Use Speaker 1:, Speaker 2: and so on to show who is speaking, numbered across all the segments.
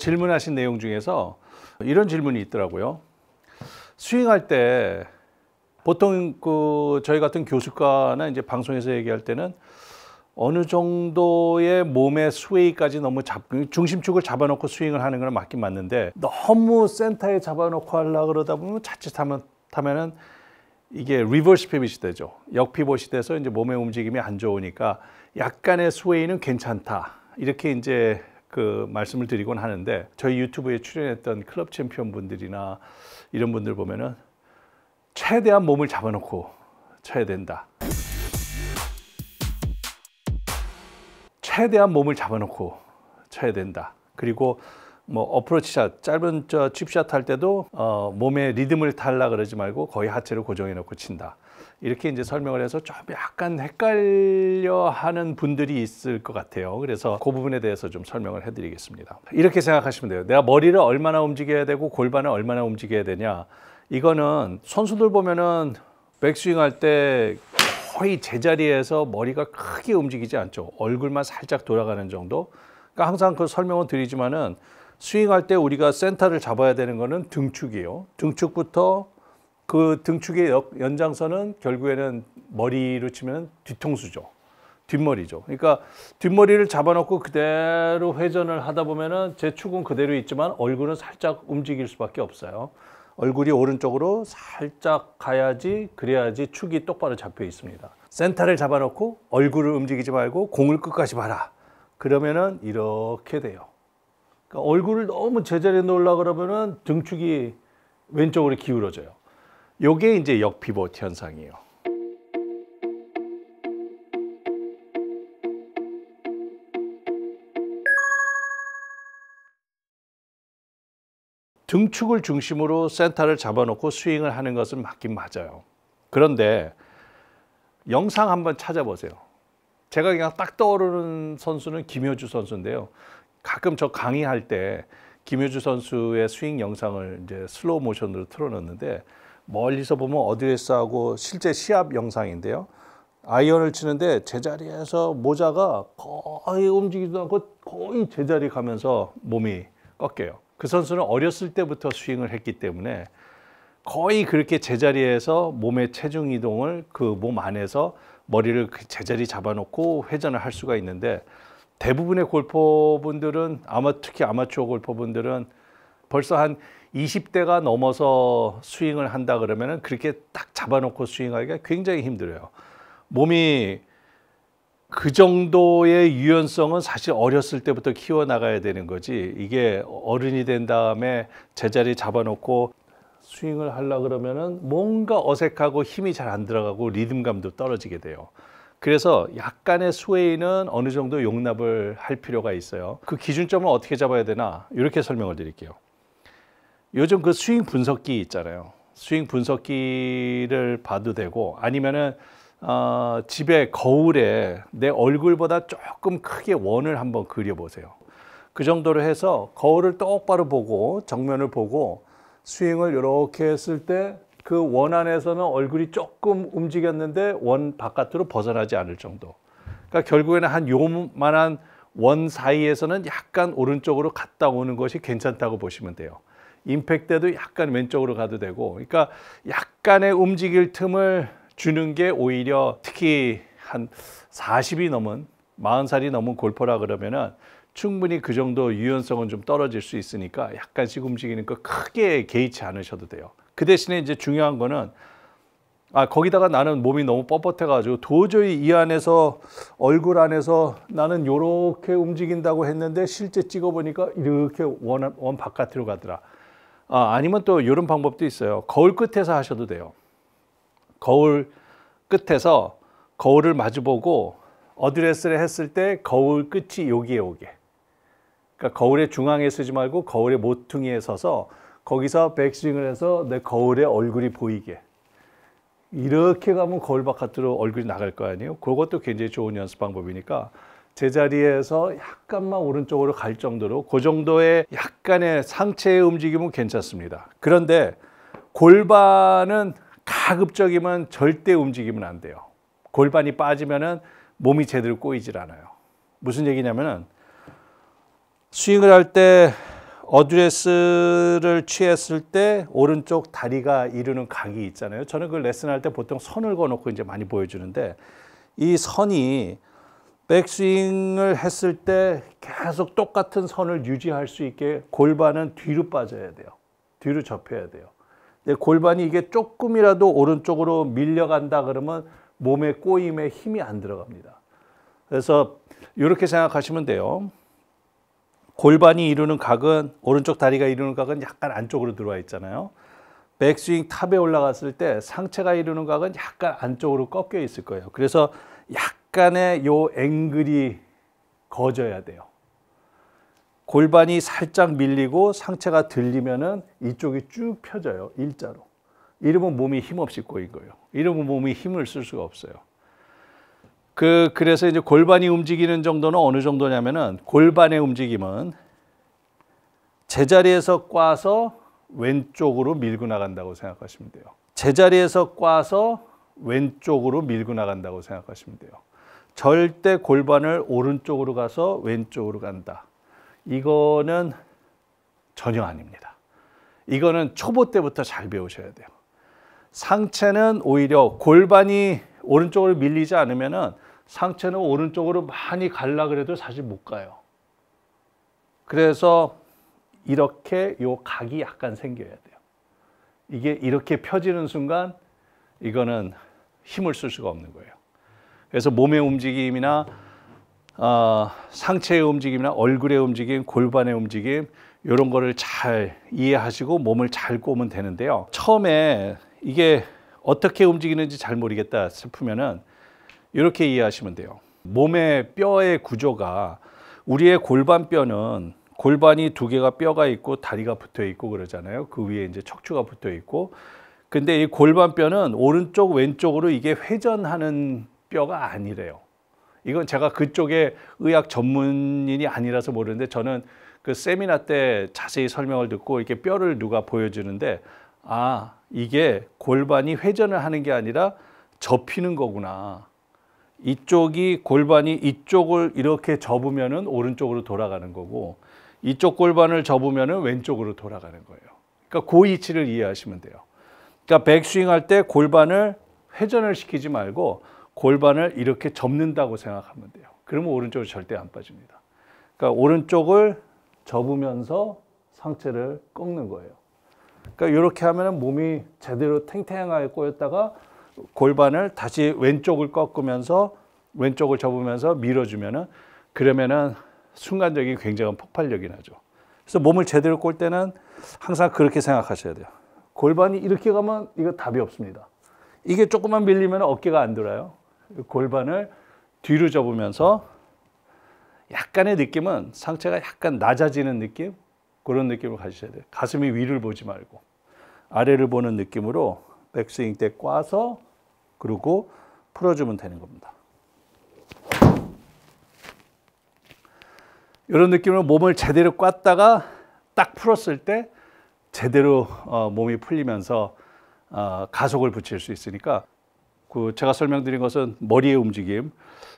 Speaker 1: 질문하신 내용 중에서 이런 질문이 있더라고요. 스윙할 때 보통 그 저희 같은 교수과나 이제 방송에서 얘기할 때는 어느 정도의 몸의 스웨이까지 너무 잡 중심축을 잡아놓고 스윙을 하는 건 맞긴 맞는데 너무 센터에 잡아놓고 하려 그러다 보면 자칫하면 타면은 이게 리버스 피빗이 되죠. 역피봇이 돼서 이제 몸의 움직임이 안 좋으니까 약간의 스웨이는 괜찮다. 이렇게 이제 그 말씀을 드리곤 하는데 저희 유튜브에 출연했던 클럽 챔피언 분들이나 이런 분들 보면은 최대한 몸을 잡아놓고 쳐야 된다. 최대한 몸을 잡아놓고 쳐야 된다. 그리고 뭐 어프로치샷, 짧은 저 칩샷 할 때도 어, 몸에 리듬을 탈라 그러지 말고 거의 하체를 고정해 놓고 친다. 이렇게 이제 설명을 해서 좀 약간 헷갈려 하는 분들이 있을 것 같아요. 그래서 그 부분에 대해서 좀 설명을 해드리겠습니다. 이렇게 생각하시면 돼요. 내가 머리를 얼마나 움직여야 되고 골반을 얼마나 움직여야 되냐. 이거는 선수들 보면은 백스윙 할 때 거의 제자리에서 머리가 크게 움직이지 않죠. 얼굴만 살짝 돌아가는 정도. 그러니까 항상 그 설명을 드리지만은 스윙할 때 우리가 센터를 잡아야 되는 거는 등축이에요. 등축부터 그 등축의 연장선은 결국에는 머리로 치면 뒤통수죠. 뒷머리죠. 그러니까 뒷머리를 잡아놓고 그대로 회전을 하다 보면은 제 축은 그대로 있지만 얼굴은 살짝 움직일 수밖에 없어요. 얼굴이 오른쪽으로 살짝 가야지 그래야지 축이 똑바로 잡혀 있습니다. 센터를 잡아놓고 얼굴을 움직이지 말고 공을 끝까지 봐라. 그러면은 이렇게 돼요. 그러니까 얼굴을 너무 제자리에 놓으려 고 그러면은 등축이 왼쪽으로 기울어져요. 요게 이제 역피봇 현상이에요. 등축을 중심으로 센터를 잡아놓고 스윙을 하는 것은 맞긴 맞아요. 그런데 영상 한번 찾아보세요. 제가 그냥 딱 떠오르는 선수는 김효주 선수인데요. 가끔 저 강의할 때 김효주 선수의 스윙 영상을 이제 슬로우 모션으로 틀어놓는데 멀리서 보면 어드레스하고 실제 시합 영상인데요. 아이언을 치는데 제자리에서 모자가 거의 움직이지도 않고 거의 제자리 가면서 몸이 꺾여요. 그 선수는 어렸을 때부터 스윙을 했기 때문에 거의 그렇게 제자리에서 몸의 체중 이동을 그 몸 안에서 머리를 그 제자리 잡아놓고 회전을 할 수가 있는데 대부분의 골퍼분들은 아마 특히 아마추어 골퍼분들은 벌써 한 20대가 넘어서 스윙을 한다 그러면 그렇게 딱 잡아놓고 스윙하기가 굉장히 힘들어요. 몸이 그 정도의 유연성은 사실 어렸을 때부터 키워나가야 되는 거지 이게 어른이 된 다음에 제자리 잡아놓고 스윙을 하려 고 그러면은 뭔가 어색하고 힘이 잘 안 들어가고 리듬감도 떨어지게 돼요. 그래서 약간의 스웨이는 어느 정도 용납을 할 필요가 있어요. 그 기준점을 어떻게 잡아야 되나 이렇게 설명을 드릴게요. 요즘 그 스윙 분석기 있잖아요. 스윙 분석기를 봐도 되고 아니면은 어, 집에 거울에 내 얼굴보다 조금 크게 원을 한번 그려보세요. 그 정도로 해서 거울을 똑바로 보고 정면을 보고 스윙을 이렇게 했을 때 그 원 안에서는 얼굴이 조금 움직였는데 원 바깥으로 벗어나지 않을 정도. 그러니까 결국에는 한 요만한 원 사이에서는 약간 오른쪽으로 갔다 오는 것이 괜찮다고 보시면 돼요. 임팩트도 약간 왼쪽으로 가도 되고 그러니까 약간의 움직일 틈을 주는 게 오히려 특히 한 40이 넘은 40살이 넘은 골퍼라 그러면은 충분히 그 정도 유연성은 좀 떨어질 수 있으니까 약간씩 움직이는 거 크게 개의치 않으셔도 돼요. 그 대신에 이제 중요한 거는 아 거기다가 나는 몸이 너무 뻣뻣해가지고 도저히 이 안에서 얼굴 안에서 나는 요렇게 움직인다고 했는데 실제 찍어보니까 이렇게 원, 원 바깥으로 가더라. 아, 아니면 또 이런 방법도 있어요. 거울 끝에서 하셔도 돼요. 거울 끝에서 거울을 마주보고 어드레스를 했을 때 거울 끝이 여기에 오게. 그러니까 거울의 중앙에 쓰지 말고 거울의 모퉁이에 서서 거기서 백스윙을 해서 내 거울의 얼굴이 보이게. 이렇게 가면 거울 바깥으로 얼굴이 나갈 거 아니에요? 그것도 굉장히 좋은 연습 방법이니까 제자리에서 약간만 오른쪽으로 갈 정도로 그 정도의 약간의 상체의 움직임은 괜찮습니다. 그런데 골반은 가급적이면 절대 움직이면 안 돼요. 골반이 빠지면은 몸이 제대로 꼬이질 않아요. 무슨 얘기냐면은 스윙을 할 때 어드레스를 취했을 때 오른쪽 다리가 이루는 각이 있잖아요. 저는 그 레슨할 때 보통 선을 거놓고 이제 많이 보여주는데 이 선이 백스윙을 했을 때 계속 똑같은 선을 유지할 수 있게 골반은 뒤로 빠져야 돼요. 뒤로 접혀야 돼요. 골반이 이게 조금이라도 오른쪽으로 밀려간다 그러면 몸의 꼬임에 힘이 안 들어갑니다. 그래서 이렇게 생각하시면 돼요. 골반이 이루는 각은 오른쪽 다리가 이루는 각은 약간 안쪽으로 들어와 있잖아요. 백스윙 탑에 올라갔을 때 상체가 이루는 각은 약간 안쪽으로 꺾여 있을 거예요. 그래서 약 약간의 요 앵글이 거져야 돼요. 골반이 살짝 밀리고 상체가 들리면은 이쪽이 쭉 펴져요. 일자로. 이러면 몸이 힘없이 꼬인 거예요. 이러면 몸이 힘을 쓸 수가 없어요. 그 그래서 이제 골반이 움직이는 정도는 어느 정도냐면은 골반의 움직임은 제자리에서 꽈서 왼쪽으로 밀고 나간다고 생각하시면 돼요. 제자리에서 꽈서 왼쪽으로 밀고 나간다고 생각하시면 돼요. 절대 골반을 오른쪽으로 가서 왼쪽으로 간다. 이거는 전혀 아닙니다. 이거는 초보 때부터 잘 배우셔야 돼요. 상체는 오히려 골반이 오른쪽으로 밀리지 않으면 상체는 오른쪽으로 많이 갈라 그래도 사실 못 가요. 그래서 이렇게 요 각이 약간 생겨야 돼요. 이게 이렇게 펴지는 순간 이거는 힘을 쓸 수가 없는 거예요. 그래서 몸의 움직임이나 어, 상체의 움직임이나 얼굴의 움직임, 골반의 움직임 이런 거를 잘 이해하시고 몸을 잘 꼬면 되는데요. 처음에 이게 어떻게 움직이는지 잘 모르겠다 싶으면은 이렇게 이해하시면 돼요. 몸의 뼈의 구조가 우리의 골반뼈는 골반이 두 개가 뼈가 있고 다리가 붙어 있고 그러잖아요. 그 위에 이제 척추가 붙어 있고 근데 이 골반뼈는 오른쪽 왼쪽으로 이게 회전하는 뼈가 아니래요. 이건 제가 그쪽에 의학 전문인이 아니라서 모르는데 저는 그 세미나 때 자세히 설명을 듣고 이렇게 뼈를 누가 보여주는데 아 이게 골반이 회전을 하는 게 아니라 접히는 거구나. 이쪽이 골반이 이쪽을 이렇게 접으면 오른쪽으로 돌아가는 거고 이쪽 골반을 접으면 왼쪽으로 돌아가는 거예요. 그러니까 그 이치를 이해하시면 돼요. 그러니까 백스윙 할 때 골반을 회전을 시키지 말고 골반을 이렇게 접는다고 생각하면 돼요. 그러면 오른쪽으로 절대 안 빠집니다. 그러니까 오른쪽을 접으면서 상체를 꺾는 거예요. 그러니까 이렇게 하면 몸이 제대로 탱탱하게 꼬였다가 골반을 다시 왼쪽을 꺾으면서 왼쪽을 접으면서 밀어주면은 그러면은 순간적인 굉장한 폭발력이 나죠. 그래서 몸을 제대로 꼴 때는 항상 그렇게 생각하셔야 돼요. 골반이 이렇게 가면 이거 답이 없습니다. 이게 조금만 밀리면 어깨가 안 돌아요. 골반을 뒤로 접으면서 약간의 느낌은 상체가 약간 낮아지는 느낌 그런 느낌을 가지셔야 돼요. 가슴이 위를 보지 말고 아래를 보는 느낌으로 백스윙 때 꽈서 그리고 풀어주면 되는 겁니다. 이런 느낌으로 몸을 제대로 꽈다가 딱 풀었을 때 제대로 어, 몸이 풀리면서 어, 가속을 붙일 수 있으니까 그 제가 설명드린 것은 머리의 움직임.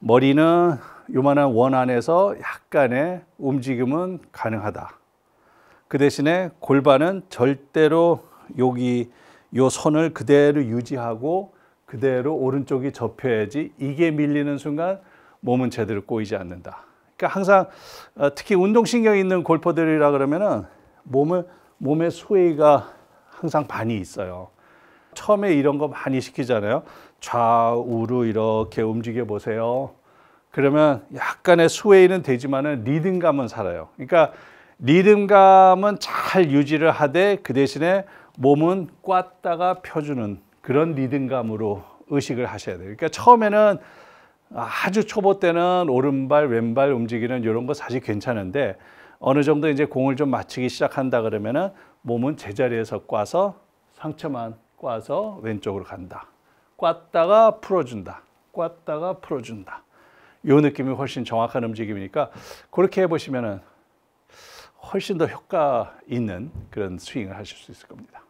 Speaker 1: 머리는 요만한 원 안에서 약간의 움직임은 가능하다. 그 대신에 골반은 절대로 여기 요 선을 그대로 유지하고 그대로 오른쪽이 접혀야지 이게 밀리는 순간 몸은 제대로 꼬이지 않는다. 그러니까 항상 어, 특히 운동신경이 있는 골퍼들이라 그러면은 몸을 몸의 소위가 항상 반이 있어요. 처음에 이런 거 많이 시키잖아요. 좌우로 이렇게 움직여 보세요. 그러면 약간의 스웨이는 되지만 리듬감은 살아요. 그러니까 리듬감은 잘 유지를 하되 그 대신에 몸은 꽈다가 펴주는 그런 리듬감으로 의식을 하셔야 돼요. 그러니까 처음에는 아주 초보 때는 오른발, 왼발 움직이는 이런 거 사실 괜찮은데 어느 정도 이제 공을 좀 맞추기 시작한다 그러면은 몸은 제자리에서 꽈서 상체만 꽈서 왼쪽으로 간다. 꽉다가 풀어준다. 꽉다가 풀어준다. 이 느낌이 훨씬 정확한 움직임이니까 그렇게 해보시면 훨씬 더 효과 있는 그런 스윙을 하실 수 있을 겁니다.